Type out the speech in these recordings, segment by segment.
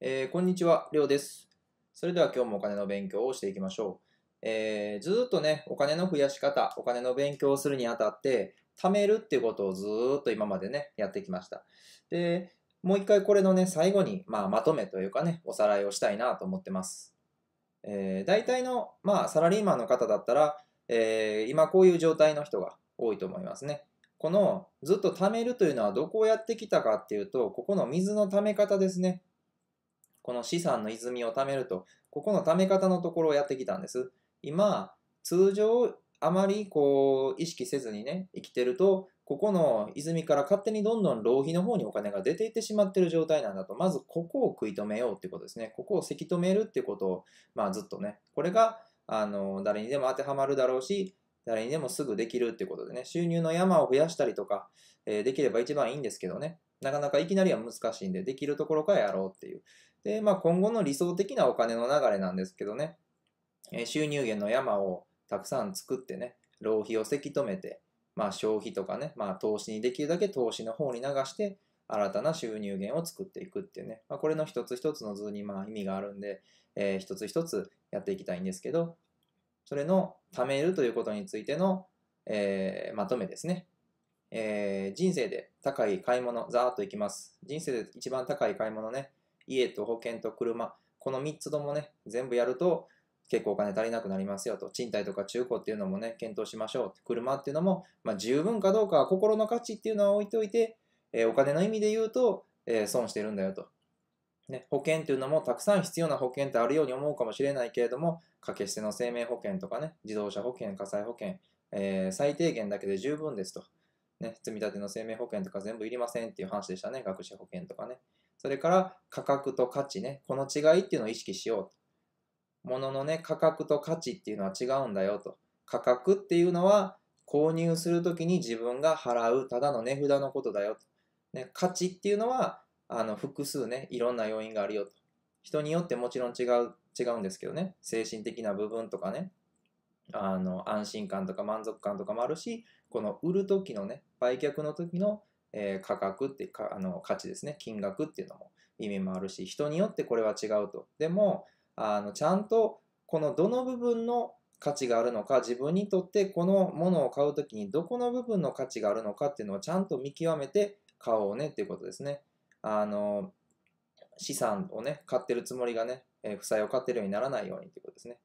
えー、こんにちは、りょうです。それでは今日もお金の勉強をしていきましょう。えー、ずっとね、お金の増やし方、お金の勉強をするにあたって、貯めるっていうことをずっと今までね、やってきました。で、もう一回これのね、最後に、まあ、まとめというかね、おさらいをしたいなと思ってます。えー、大体の、まあ、サラリーマンの方だったら、えー、今こういう状態の人が多いと思いますね。このずっと貯めるというのはどこをやってきたかっていうと、ここの水の貯め方ですね。この資産の泉を貯めると、ここの貯め方のところをやってきたんです。今、通常、あまりこう、意識せずにね、生きてると、ここの泉から勝手にどんどん浪費の方にお金が出ていってしまってる状態なんだと、まずここを食い止めようってことですね。ここをせき止めるってことを、まあずっとね、これが、あの、誰にでも当てはまるだろうし、誰にでもすぐできるってことでね、収入の山を増やしたりとか、えー、できれば一番いいんですけどね、なかなかいきなりは難しいんで、できるところからやろうっていう。で、まあ、今後の理想的なお金の流れなんですけどね、え収入源の山をたくさん作ってね、浪費をせき止めて、まあ、消費とかね、まあ、投資にできるだけ投資の方に流して、新たな収入源を作っていくっていうね、まあ、これの一つ一つの図にまあ意味があるんで、えー、一つ一つやっていきたいんですけど、それの貯めるということについての、えー、まとめですね。えー、人生で高い買い物、ざーっといきます。人生で一番高い買い物ね、家と保険と車、この3つともね、全部やると、結構お金足りなくなりますよと。賃貸とか中古っていうのもね、検討しましょう。車っていうのも、まあ、十分かどうか、心の価値っていうのは置いといて、えー、お金の意味で言うと、えー、損してるんだよと。ね、保険っていうのもたくさん必要な保険ってあるように思うかもしれないけれども、掛け捨ての生命保険とかね、自動車保険、火災保険、えー、最低限だけで十分ですと。ね、積み立ての生命保険とか全部いりませんっていう話でしたね、学士保険とかね。それから価格と価値ね、この違いっていうのを意識しようと。物のね、価格と価値っていうのは違うんだよと。価格っていうのは購入するときに自分が払うただの値札のことだよと。ね、価値っていうのはあの複数ね、いろんな要因があるよと。人によってもちろん違う、違うんですけどね、精神的な部分とかね、あの安心感とか満足感とかもあるし、この売る時のね、売却の時のえー、価格ってかあの価値ですね金額っていうのも意味もあるし人によってこれは違うとでもあのちゃんとこのどの部分の価値があるのか自分にとってこのものを買う時にどこの部分の価値があるのかっていうのをちゃんと見極めて買おうねっていうことですねあの資産をね買ってるつもりがね、え負債を買ってるようにならないようにっていうことですね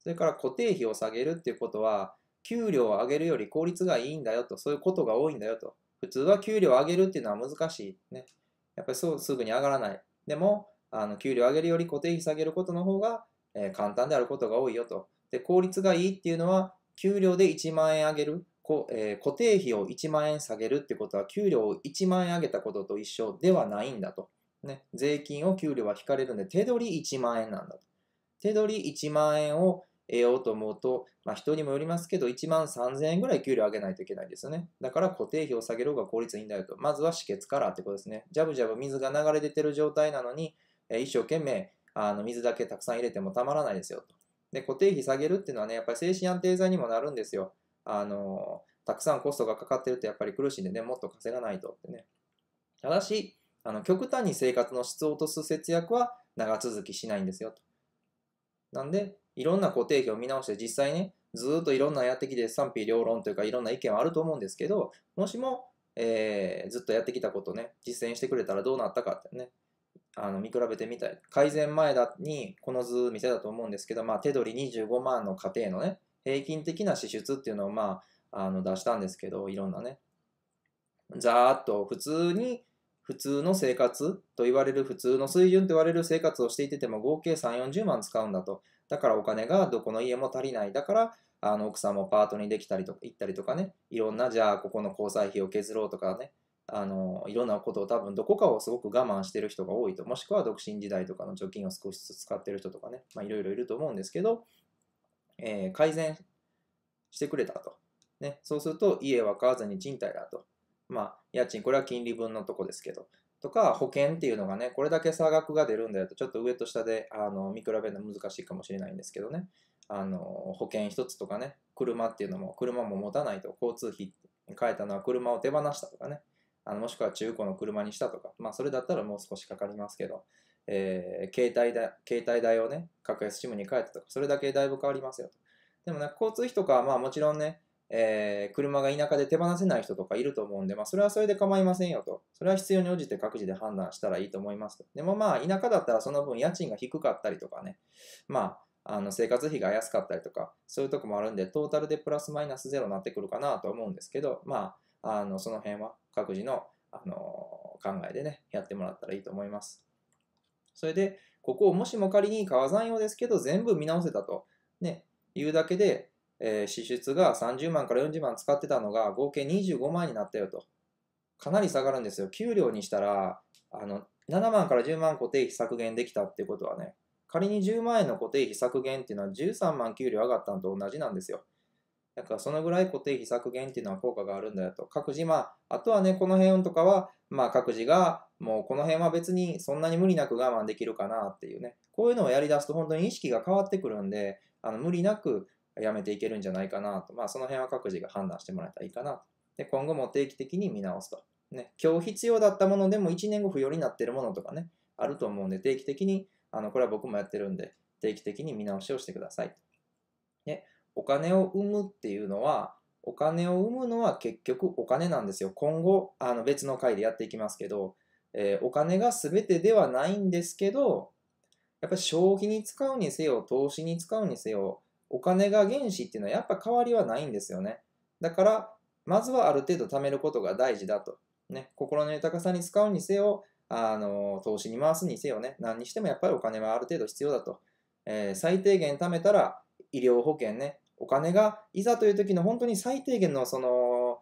それから固定費を下げるっていうことは給料を上げるより効率がいいんだよとそういうことが多いんだよと普通は給料を上げるっていうのは難しい。ね。やっぱりそうすぐに上がらない。でも、あの給料を上げるより固定費下げることの方が、えー、簡単であることが多いよと。で、効率がいいっていうのは、給料で1万円上げる、こえー、固定費を1万円下げるってことは、給料を1万円上げたことと一緒ではないんだと。ね、税金を給料は引かれるんで、手取り1万円なんだと。手取り1万円を得ようと思うと、まあ、人にもよりますけど、1万3000円ぐらい給料上げないといけないんですよね。だから固定費を下げる方が効率いいんだよと。まずは止血からってことですね。ジャブジャブ水が流れ出てる状態なのに、え一生懸命あの水だけたくさん入れてもたまらないですよと。で、固定費下げるっていうのはね、やっぱり精神安定剤にもなるんですよ。あのたくさんコストがかかってるとやっぱり苦しいんでね、もっと稼がないとってね。ただし、あの極端に生活の質を落とす節約は長続きしないんですよと。なんで、いろんな固定費を見直して実際ね、ずっといろんなやってきて賛否両論というかいろんな意見はあると思うんですけど、もしも、えー、ずっとやってきたことね、実践してくれたらどうなったかってね、あの見比べてみたい。改善前だにこの図見せたと思うんですけど、まあ、手取り25万の家庭のね、平均的な支出っていうのを、まあ、あの出したんですけど、いろんなね、ざーっと普通に普通の生活と言われる普通の水準と言われる生活をしていてても合計3、40万使うんだと。だからお金がどこの家も足りない。だから、あの奥さんもパートにできたりとか、行ったりとかね、いろんな、じゃあ、ここの交際費を削ろうとかね、あのいろんなことを多分どこかをすごく我慢してる人が多いと、もしくは独身時代とかの貯金を少しずつ使ってる人とかね、まあ、いろいろいると思うんですけど、えー、改善してくれたと。ね、そうすると家は買わずに賃貸だと。まあ、家賃、これは金利分のとこですけど、とか保険っていうのがね、これだけ差額が出るんだよと、ちょっと上と下であの見比べるの難しいかもしれないんですけどね、あの保険一つとかね、車っていうのも、車も持たないと、交通費変えたのは車を手放したとかね、あのもしくは中古の車にしたとか、まあそれだったらもう少しかかりますけど、えー、携帯だ携帯代をね、格安 SIM に変えたとか、それだけだいぶ変わりますよと。でもね、交通費とかはまあもちろんね、えー、車が田舎で手放せない人とかいると思うんで、まあ、それはそれで構いませんよと。それは必要に応じて各自で判断したらいいと思いますと。でもまあ、田舎だったらその分家賃が低かったりとかね、まあ、あの生活費が安かったりとか、そういうとこもあるんで、トータルでプラスマイナスゼロになってくるかなと思うんですけど、まあ、あのその辺は各自の、あの考えでね、やってもらったらいいと思います。それで、ここをもしも仮に川山用ですけど、全部見直せたと、ね、いうだけで、えー、支出が30万から40万使ってたのが合計25万になったよと。かなり下がるんですよ。給料にしたら、あの、7万から10万固定費削減できたってことはね、仮に10万円の固定費削減っていうのは13万給料上がったのと同じなんですよ。だからそのぐらい固定費削減っていうのは効果があるんだよと。各自、まあ、あとはね、この辺とかは、まあ各自が、もうこの辺は別にそんなに無理なく我慢できるかなっていうね。こういうのをやり出すと本当に意識が変わってくるんで、あの無理なくやめていけるんじゃないかなと、まあ、その辺は各自が判断してもらえたらいいかなと。で、今後も定期的に見直すと。ね、今日必要だったものでも1年後不要になってるものとかね、あると思うんで、定期的に、あの、これは僕もやってるんで、定期的に見直しをしてください。ね、お金を生むっていうのは、お金を生むのは結局お金なんですよ。今後、あの別の回でやっていきますけど、えー、お金が全てではないんですけど、やっぱり消費に使うにせよ、投資に使うにせよ、お金が原資っていうのはやっぱ変わりはないんですよね。だから、まずはある程度貯めることが大事だと。ね、心の豊かさに使うにせよ、あの、投資に回すにせよね、何にしてもやっぱりお金はある程度必要だと。えー、最低限貯めたら、医療保険ね、お金がいざという時の本当に最低限のその、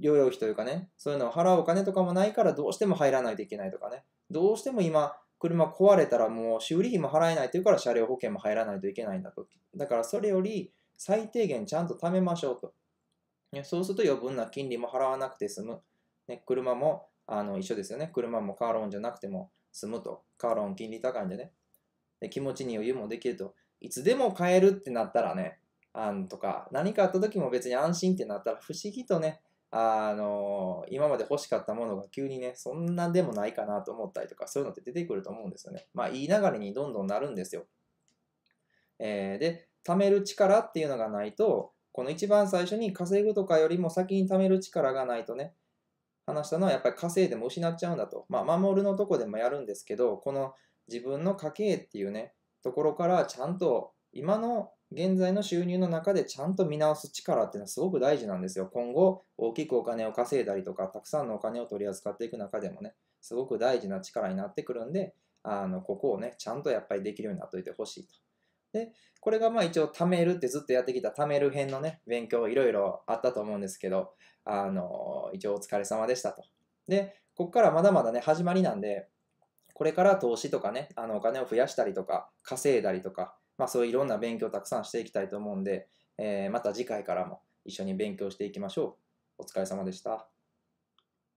療養費というかね、そういうのを払うお金とかもないからどうしても入らないといけないとかね、どうしても今、車壊れたらもう修理費も払えないというから車両保険も入らないといけないんだと。だからそれより最低限ちゃんと貯めましょうと。ね、そうすると余分な金利も払わなくて済む。ね、車もあの一緒ですよね。車もカーローンじゃなくても済むと。カーローン金利高いんでね。で気持ちに余裕もできると。いつでも買えるってなったらね、あんとか、何かあった時も別に安心ってなったら不思議とね、あの、今まで欲しかったものが急にね、そんなんでもないかなと思ったりとか、そういうのって出てくると思うんですよね。まあ、いい流れにどんどんなるんですよ。えー、で、貯める力っていうのがないと、この一番最初に稼ぐとかよりも先に貯める力がないとね、話したのはやっぱり稼いでも失っちゃうんだと。まあ、守るのとこでもやるんですけど、この自分の家計っていうね、ところからちゃんと今の現在の収入の中でちゃんと見直す力っていうのはすごく大事なんですよ。今後、大きくお金を稼いだりとか、たくさんのお金を取り扱っていく中でもね、すごく大事な力になってくるんで、あの、ここをね、ちゃんとやっぱりできるようになっといてほしいと。で、これがまあ一応、貯めるってずっとやってきた貯める編のね、勉強いろいろあったと思うんですけど、あの、一応お疲れ様でしたと。で、ここからまだまだね、始まりなんで、これから投資とかね、あのお金を増やしたりとか、稼いだりとか、まあ、そういういろんな勉強をたくさんしていきたいと思うんで、えー、また次回からも一緒に勉強していきましょう。お疲れ様でした。